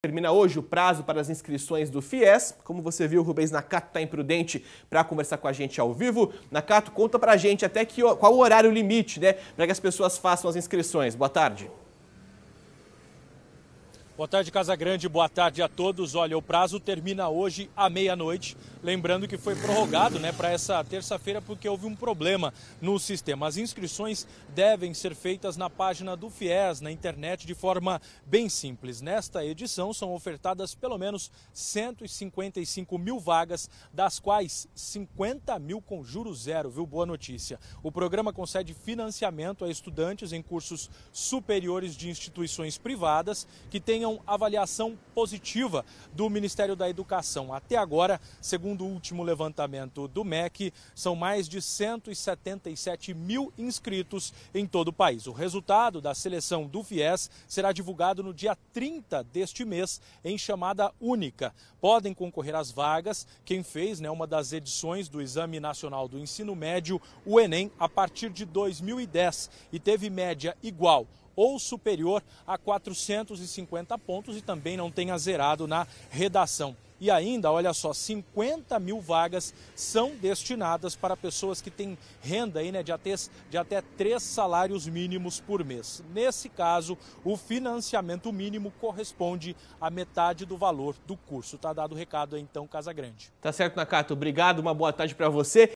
Termina hoje o prazo para as inscrições do FIES. Como você viu, o Rubens Nakato está imprudente para conversar com a gente ao vivo. Nakato, conta para a gente até que, qual o horário limite né, para que as pessoas façam as inscrições. Boa tarde. Boa tarde, Casa Grande. Boa tarde a todos. Olha, o prazo termina hoje à meia-noite. Lembrando que foi prorrogado né, para essa terça-feira porque houve um problema no sistema. As inscrições devem ser feitas na página do FIES, na internet, de forma bem simples. Nesta edição, são ofertadas pelo menos 155 mil vagas, das quais 50 mil com juros zero, viu? Boa notícia. O programa concede financiamento a estudantes em cursos superiores de instituições privadas que tenham tenham avaliação positiva do Ministério da Educação. Até agora, segundo o último levantamento do MEC, são mais de 177 mil inscritos em todo o país. O resultado da seleção do FIES será divulgado no dia 30 deste mês, em chamada única. Podem concorrer às vagas quem fez né, uma das edições do Exame Nacional do Ensino Médio, o Enem, a partir de 2010 e teve média igual ou superior a 450 pontos e também não tenha zerado na redação. E ainda, olha só, 50 mil vagas são destinadas para pessoas que têm renda aí, né, de, até, de até três salários mínimos por mês. Nesse caso, o financiamento mínimo corresponde a metade do valor do curso. Tá dado o recado aí, então, Casa Grande. Tá certo, Nakato. Obrigado, uma boa tarde para você.